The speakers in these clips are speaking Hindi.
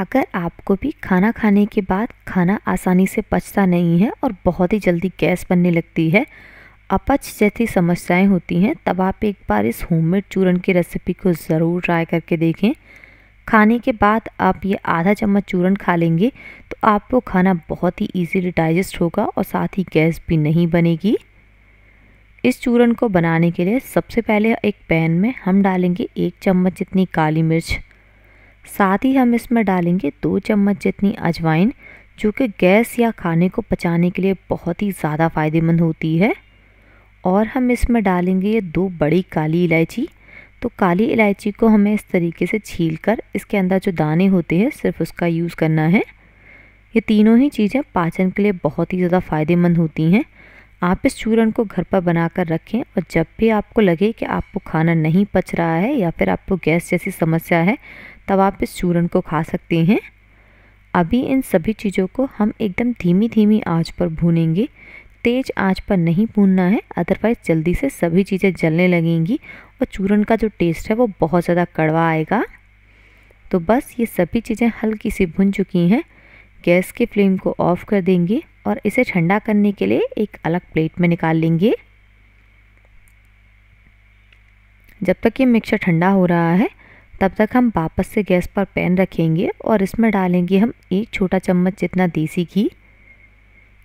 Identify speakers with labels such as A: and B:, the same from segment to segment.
A: अगर आपको भी खाना खाने के बाद खाना आसानी से पचता नहीं है और बहुत ही जल्दी गैस बनने लगती है अपच जैसी समस्याएं होती हैं तब आप एक बार इस होममेड चूरन की रेसिपी को ज़रूर ट्राई करके देखें खाने के बाद आप ये आधा चम्मच चूरन खा लेंगे तो आपको खाना बहुत ही ईजीली डाइजेस्ट होगा और साथ ही गैस भी नहीं बनेगी इस चूरन को बनाने के लिए सबसे पहले एक पैन में हम डालेंगे एक चम्मच जितनी काली मिर्च साथ ही हम इसमें डालेंगे दो चम्मच जितनी अजवाइन जो कि गैस या खाने को पचाने के लिए बहुत ही ज़्यादा फ़ायदेमंद होती है और हम इसमें डालेंगे ये दो बड़ी काली इलायची तो काली इलायची को हमें इस तरीके से छील कर इसके अंदर जो दाने होते हैं सिर्फ उसका यूज़ करना है ये तीनों ही चीज़ें पाचन के लिए बहुत ही ज़्यादा फ़ायदेमंद होती हैं आप इस चूरन को घर पर बना कर रखें और जब भी आपको लगे कि आपको खाना नहीं पच रहा है या फिर आपको गैस जैसी समस्या है तब आप इस चूरन को खा सकते हैं अभी इन सभी चीज़ों को हम एकदम धीमी धीमी आंच पर भूनेंगे तेज़ आंच पर नहीं भूनना है अदरवाइज़ जल्दी से सभी चीज़ें जलने लगेंगी और चूरन का जो टेस्ट है वो बहुत ज़्यादा कड़वा आएगा तो बस ये सभी चीज़ें हल्की सी भुन चुकी हैं गैस के फ्लेम को ऑफ़ कर देंगे और इसे ठंडा करने के लिए एक अलग प्लेट में निकाल लेंगे जब तक ये मिक्सचर ठंडा हो रहा है तब तक हम वापस से गैस पर पैन रखेंगे और इसमें डालेंगे हम एक छोटा चम्मच जितना देसी घी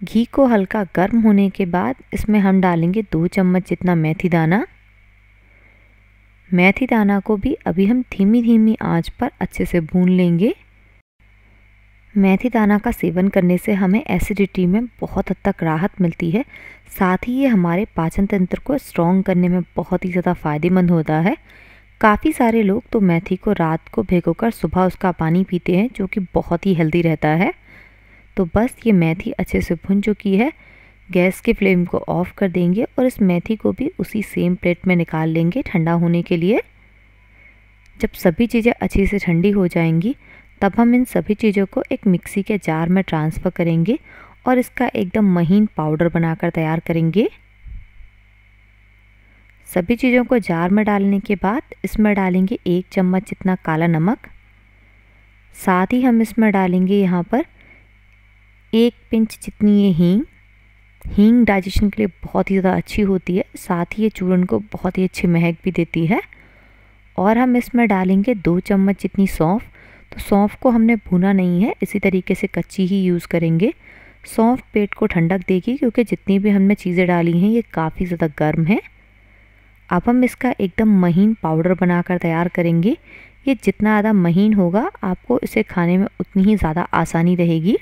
A: घी को हल्का गर्म होने के बाद इसमें हम डालेंगे दो चम्मच जितना मेथी दाना मेथी दाना को भी अभी हम धीमी धीमी आंच पर अच्छे से भून लेंगे मेथी दाना का सेवन करने से हमें एसिडिटी में बहुत हद तक राहत मिलती है साथ ही ये हमारे पाचन तंत्र को स्ट्रॉन्ग करने में बहुत ही ज़्यादा फ़ायदेमंद होता है काफ़ी सारे लोग तो मेथी को रात को भिगोकर सुबह उसका पानी पीते हैं जो कि बहुत ही हेल्दी रहता है तो बस ये मेथी अच्छे से भुन चुकी है गैस के फ्लेम को ऑफ़ कर देंगे और इस मेथी को भी उसी सेम प्लेट में निकाल लेंगे ठंडा होने के लिए जब सभी चीज़ें अच्छे से ठंडी हो जाएंगी तब हम इन सभी चीज़ों को एक मिक्सी के जार में ट्रांसफ़र करेंगे और इसका एकदम महीन पाउडर बनाकर तैयार करेंगे सभी चीज़ों को जार में डालने के बाद इसमें डालेंगे एक चम्मच जितना काला नमक साथ ही हम इसमें डालेंगे यहाँ पर एक पिंच जितनी ये हींग हींग डाइजेशन के लिए बहुत ही ज़्यादा अच्छी होती है साथ ही ये चूरन को बहुत ही अच्छी महक भी देती है और हम इसमें डालेंगे दो चम्मच जितनी सौंफ तो सौंफ को हमने भुना नहीं है इसी तरीके से कच्ची ही यूज़ करेंगे सौंफ पेट को ठंडक देगी क्योंकि जितनी भी हमने चीज़ें डाली हैं ये काफ़ी ज़्यादा गर्म है अब हम इसका एकदम महीन पाउडर बनाकर तैयार करेंगे ये जितना ज़्यादा महीन होगा आपको इसे खाने में उतनी ही ज़्यादा आसानी रहेगी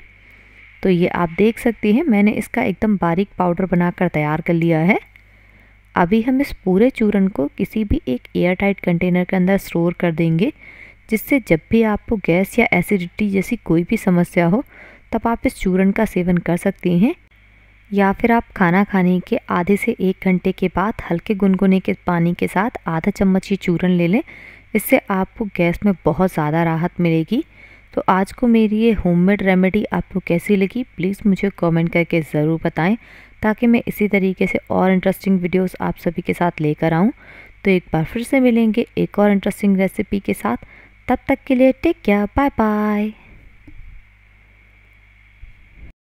A: तो ये आप देख सकते हैं मैंने इसका एकदम बारीक पाउडर बनाकर तैयार कर लिया है अभी हम इस पूरे चूरन को किसी भी एक एयर टाइट कंटेनर के अंदर स्टोर कर देंगे जिससे जब भी आपको गैस या एसिडिटी जैसी कोई भी समस्या हो तब आप इस चूरन का सेवन कर सकते हैं या फिर आप खाना खाने के आधे से एक घंटे के बाद हल्के गुनगुने के पानी के साथ आधा चम्मच ही चूरन ले लें इससे आपको गैस में बहुत ज़्यादा राहत मिलेगी तो आज को मेरी ये होममेड रेमेडी आपको कैसी लगी प्लीज़ मुझे कमेंट करके ज़रूर बताएं ताकि मैं इसी तरीके से और इंटरेस्टिंग वीडियोस आप सभी के साथ लेकर आऊं तो एक बार फिर से मिलेंगे एक और इंटरेस्टिंग रेसिपी के साथ तब तक के लिए टेक केयर बाय बाय